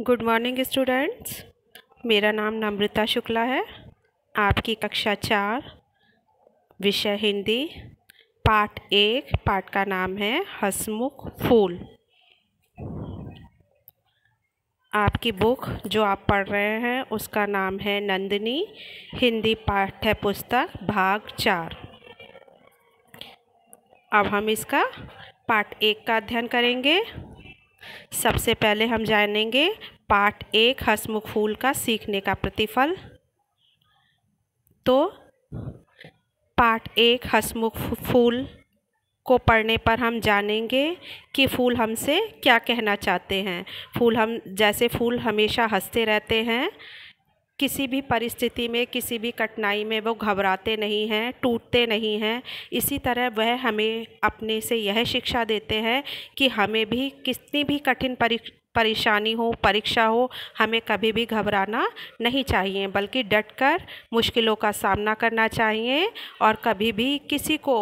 good morning students मेरा नाम नम्रता शुक्ला है आपकी कक्षा चार विषय हिंदी पाठ एक पाठ का नाम है हसमुख फूल आपकी बुक जो आप पढ़ रहे हैं उसका नाम है नंदिनी हिंदी पाठ्य पुस्तक भाग चार अब हम इसका पाठ एक का अध्ययन करेंगे सबसे पहले हम जानेंगे पार्ट एक हसमुख फूल का सीखने का प्रतिफल तो पार्ट एक हसमुख फूल को पढ़ने पर हम जानेंगे कि फूल हमसे क्या कहना चाहते हैं फूल हम जैसे फूल हमेशा हंसते रहते हैं किसी भी परिस्थिति में किसी भी कठिनाई में वो घबराते नहीं हैं टूटते नहीं हैं इसी तरह वह हमें अपने से यह शिक्षा देते हैं कि हमें भी कितनी भी कठिन परेशानी हो परीक्षा हो हमें कभी भी घबराना नहीं चाहिए बल्कि डटकर मुश्किलों का सामना करना चाहिए और कभी भी किसी को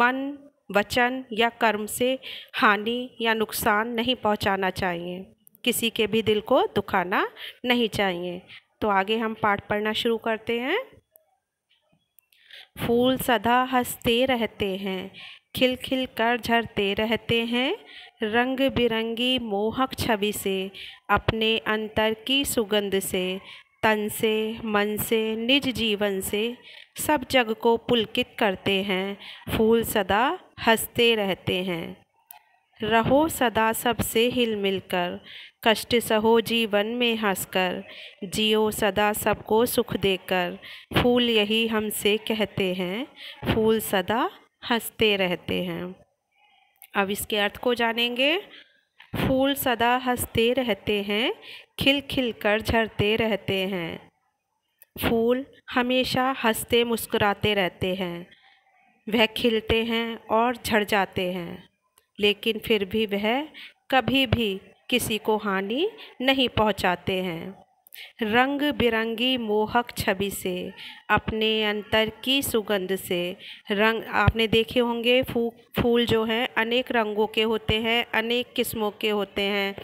मन वचन या कर्म से हानि या नुकसान नहीं पहुंचाना चाहिए किसी के भी दिल को दुखाना नहीं चाहिए तो आगे हम पाठ पढ़ना शुरू करते हैं फूल सदा हंसते रहते हैं खिल खिल कर झरते रहते हैं रंग बिरंगी मोहक छवि से अपने अंतर की सुगंध से तन से मन से निज जीवन से सब जग को पुलकित करते हैं फूल सदा हंसते रहते हैं रहो सदा सबसे हिल मिलकर कष्ट सहो जीवन में हंसकर जियो सदा सबको सुख देकर फूल यही हमसे कहते हैं फूल सदा हंसते रहते हैं अब इसके अर्थ को जानेंगे फूल सदा हंसते रहते हैं खिल खिल कर झरते रहते हैं फूल हमेशा हंसते मुस्कुराते रहते हैं वह खिलते हैं और झड़ जाते हैं लेकिन फिर भी वह कभी भी किसी को हानि नहीं पहुँचाते हैं रंग बिरंगी मोहक छवि से अपने अंतर की सुगंध से रंग आपने देखे होंगे फू फूल जो हैं अनेक रंगों के होते हैं अनेक किस्मों के होते हैं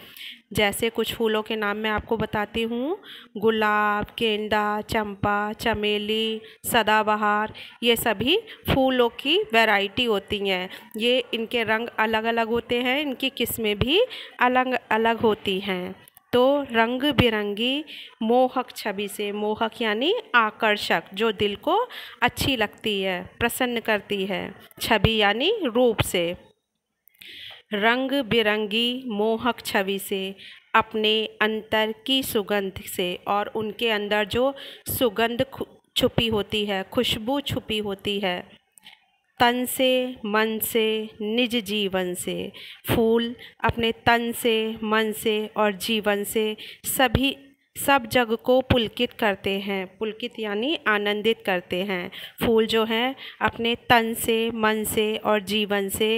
जैसे कुछ फूलों के नाम मैं आपको बताती हूँ गुलाब गेंदा चंपा चमेली सदाबहार ये सभी फूलों की वैरायटी होती हैं ये इनके रंग अलग अलग होते हैं इनकी किस्में भी अलग अलग होती हैं तो रंग बिरंगी मोहक छवि से मोहक यानी आकर्षक जो दिल को अच्छी लगती है प्रसन्न करती है छवि यानी रूप से रंग बिरंगी मोहक छवि से अपने अंतर की सुगंध से और उनके अंदर जो सुगंध छुपी होती है खुशबू छुपी होती है तन से मन से निज जीवन से फूल अपने तन से मन से और जीवन से सभी सब जग को पुलकित करते हैं पुलकित यानी आनंदित करते हैं फूल जो हैं अपने तन से मन से और जीवन से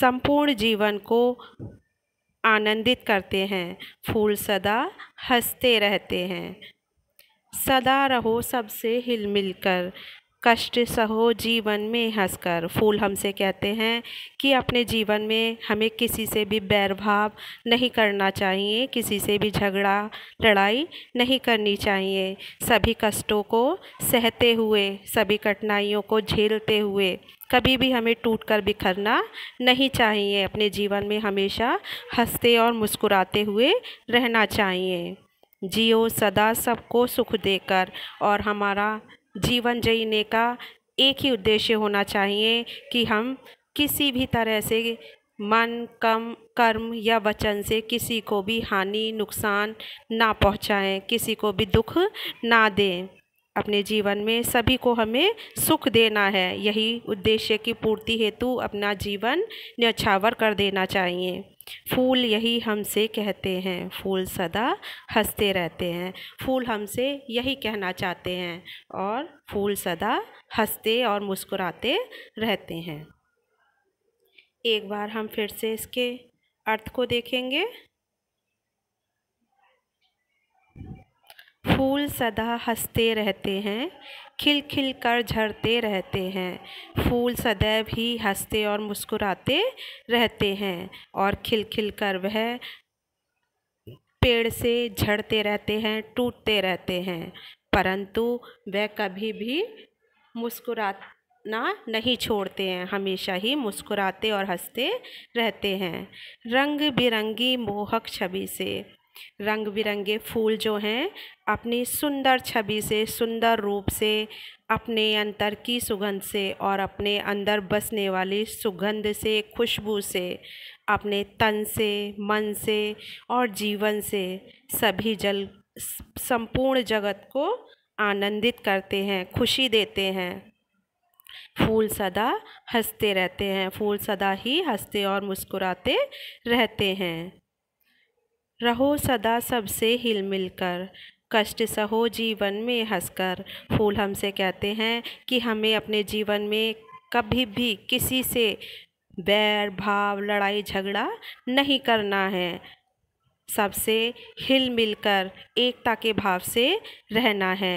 संपूर्ण जीवन को आनंदित करते हैं फूल सदा हंसते रहते हैं सदा रहो सबसे हिल मिलकर कर कष्ट सहो जीवन में हंसकर फूल हमसे कहते हैं कि अपने जीवन में हमें किसी से भी बैर भाव नहीं करना चाहिए किसी से भी झगड़ा लड़ाई नहीं करनी चाहिए सभी कष्टों को सहते हुए सभी कठिनाइयों को झेलते हुए कभी भी हमें टूट कर बिखरना नहीं चाहिए अपने जीवन में हमेशा हंसते और मुस्कुराते हुए रहना चाहिए जियो सदा सबको सुख देकर और हमारा जीवन जीने का एक ही उद्देश्य होना चाहिए कि हम किसी भी तरह से मन कम कर्म या वचन से किसी को भी हानि नुकसान ना पहुंचाएं किसी को भी दुख ना दें अपने जीवन में सभी को हमें सुख देना है यही उद्देश्य की पूर्ति हेतु अपना जीवन न्यछावर कर देना चाहिए फूल यही हमसे कहते हैं फूल सदा हंसते रहते हैं फूल हमसे यही कहना चाहते हैं और फूल सदा हंसते और मुस्कुराते रहते हैं एक बार हम फिर से इसके अर्थ को देखेंगे फूल सदा हंसते रहते हैं खिल खिल कर झरते रहते हैं फूल सदैव ही हंसते और मुस्कुराते रहते हैं और खिल खिल कर वह पेड़ से झड़ते रहते हैं टूटते रहते हैं परंतु वह कभी भी मुस्कुराना नहीं छोड़ते हैं हमेशा ही मुस्कुराते और हंसते रहते हैं रंग बिरंगी मोहक छवि से रंग बिरंगे फूल जो हैं अपनी सुंदर छवि से सुंदर रूप से अपने अंतर की सुगंध से और अपने अंदर बसने वाली सुगंध से खुशबू से अपने तन से मन से और जीवन से सभी जल संपूर्ण जगत को आनंदित करते हैं खुशी देते हैं फूल सदा हंसते रहते हैं फूल सदा ही हंसते और मुस्कुराते रहते हैं रहो सदा सबसे हिल मिल कर कष्ट सहो जीवन में हंसकर फूल हमसे कहते हैं कि हमें अपने जीवन में कभी भी किसी से बैर भाव लड़ाई झगड़ा नहीं करना है सबसे हिल मिलकर एकता के भाव से रहना है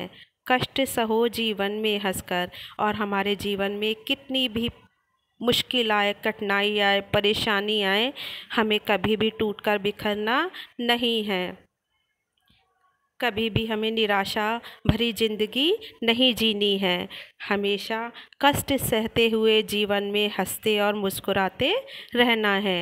कष्ट सहो जीवन में हंसकर और हमारे जीवन में कितनी भी मुश्किल आए कठिनाई आए परेशानी आए हमें कभी भी टूट कर बिखरना नहीं है कभी भी हमें निराशा भरी ज़िंदगी नहीं जीनी है हमेशा कष्ट सहते हुए जीवन में हंसते और मुस्कुराते रहना है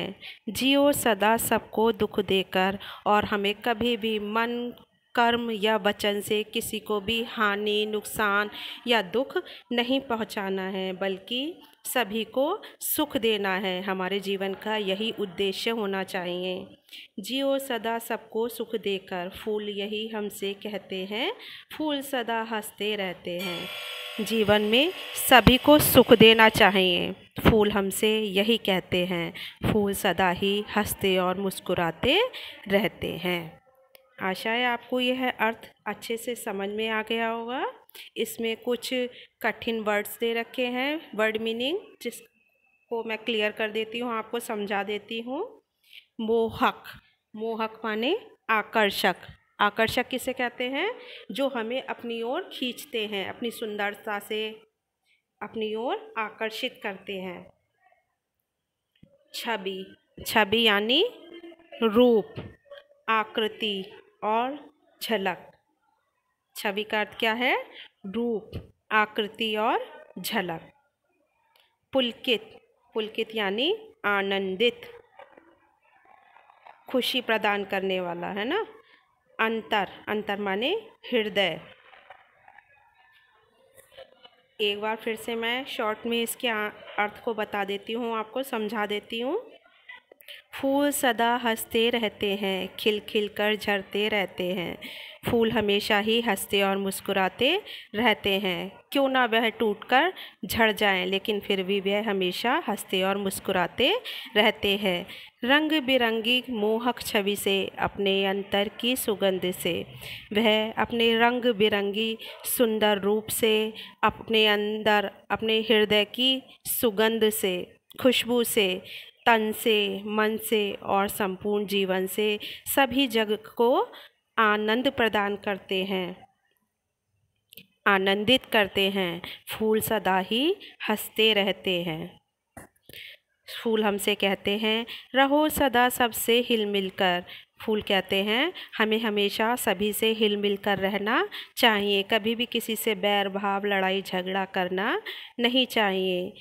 जियो सदा सबको दुख देकर और हमें कभी भी मन कर्म या वचन से किसी को भी हानि नुकसान या दुख नहीं पहुंचाना है बल्कि सभी को सुख देना है हमारे जीवन का यही उद्देश्य होना चाहिए जियो सदा सबको सुख देकर फूल यही हमसे कहते हैं फूल सदा हंसते रहते हैं जीवन में सभी को सुख देना चाहिए फूल हमसे यही कहते हैं फूल सदा ही हंसते और मुस्कुराते रहते हैं आशा है आपको यह अर्थ अच्छे से समझ में आ गया होगा इसमें कुछ कठिन वर्ड्स दे रखे हैं वर्ड मीनिंग जिसको मैं क्लियर कर देती हूँ आपको समझा देती हूँ मोहक मोहक माने आकर्षक आकर्षक किसे कहते हैं जो हमें अपनी ओर खींचते हैं अपनी सुंदरता से अपनी ओर आकर्षित करते हैं छवि छवि यानी रूप आकृति और झलक छवि का अर्थ क्या है रूप आकृति और झलक पुलकित पुलकित यानी आनंदित खुशी प्रदान करने वाला है ना अंतर अंतर माने हृदय एक बार फिर से मैं शॉर्ट में इसके अर्थ को बता देती हूँ आपको समझा देती हूँ फूल सदा हंसते रहते हैं खिल खिल कर झरते रहते हैं फूल हमेशा ही हंसते और मुस्कुराते रहते हैं क्यों ना वह टूट कर झड़ जाएं लेकिन फिर भी वह हमेशा हंसते और मुस्कुराते रहते हैं रंग बिरंगी मोहक छवि से अपने अंतर की सुगंध से वह अपने रंग बिरंगी सुंदर रूप से अपने अंदर अपने हृदय की सुगंध से खुशबू से तन से मन से और संपूर्ण जीवन से सभी जग को आनंद प्रदान करते हैं आनंदित करते हैं फूल सदा ही हंसते रहते हैं फूल हमसे कहते हैं रहो सदा सबसे हिल मिल कर फूल कहते हैं हमें हमेशा सभी से हिल मिल कर रहना चाहिए कभी भी किसी से बैर भाव लड़ाई झगड़ा करना नहीं चाहिए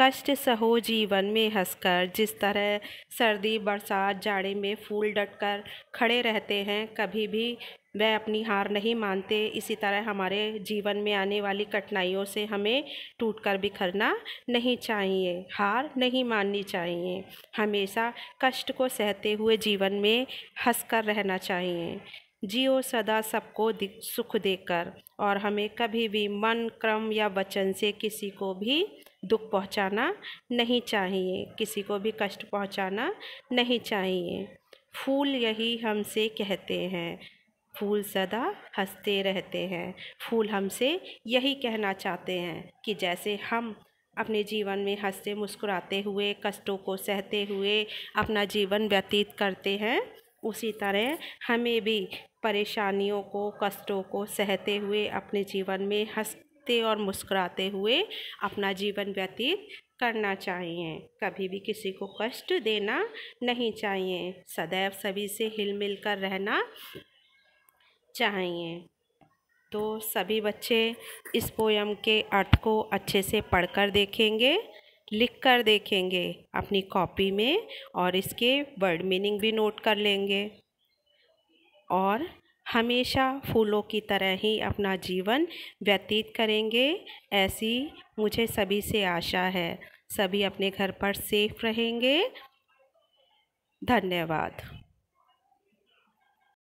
कष्ट सहो जीवन में हंसकर जिस तरह सर्दी बरसात जाड़े में फूल डटकर खड़े रहते हैं कभी भी वह अपनी हार नहीं मानते इसी तरह हमारे जीवन में आने वाली कठिनाइयों से हमें टूट कर बिखरना नहीं चाहिए हार नहीं माननी चाहिए हमेशा कष्ट को सहते हुए जीवन में हंस कर रहना चाहिए जियो सदा सबको सुख देकर और हमें कभी भी मन क्रम या वचन से किसी को भी दुख पहुंचाना नहीं चाहिए किसी को भी कष्ट पहुंचाना नहीं चाहिए फूल यही हमसे कहते हैं फूल सदा हंसते रहते हैं फूल हमसे यही कहना चाहते हैं कि जैसे हम अपने जीवन में हंसते मुस्कुराते हुए कष्टों को सहते हुए अपना जीवन व्यतीत करते हैं उसी तरह हमें भी परेशानियों को कष्टों को सहते हुए अपने जीवन में हंस हंसते और मुस्कुराते हुए अपना जीवन व्यतीत करना चाहिए कभी भी किसी को कष्ट देना नहीं चाहिए सदैव सभी से हिल मिल कर रहना चाहिए तो सभी बच्चे इस पोयम के अर्थ को अच्छे से पढ़कर देखेंगे लिख कर देखेंगे अपनी कॉपी में और इसके वर्ड मीनिंग भी नोट कर लेंगे और हमेशा फूलों की तरह ही अपना जीवन व्यतीत करेंगे ऐसी मुझे सभी से आशा है सभी अपने घर पर सेफ रहेंगे धन्यवाद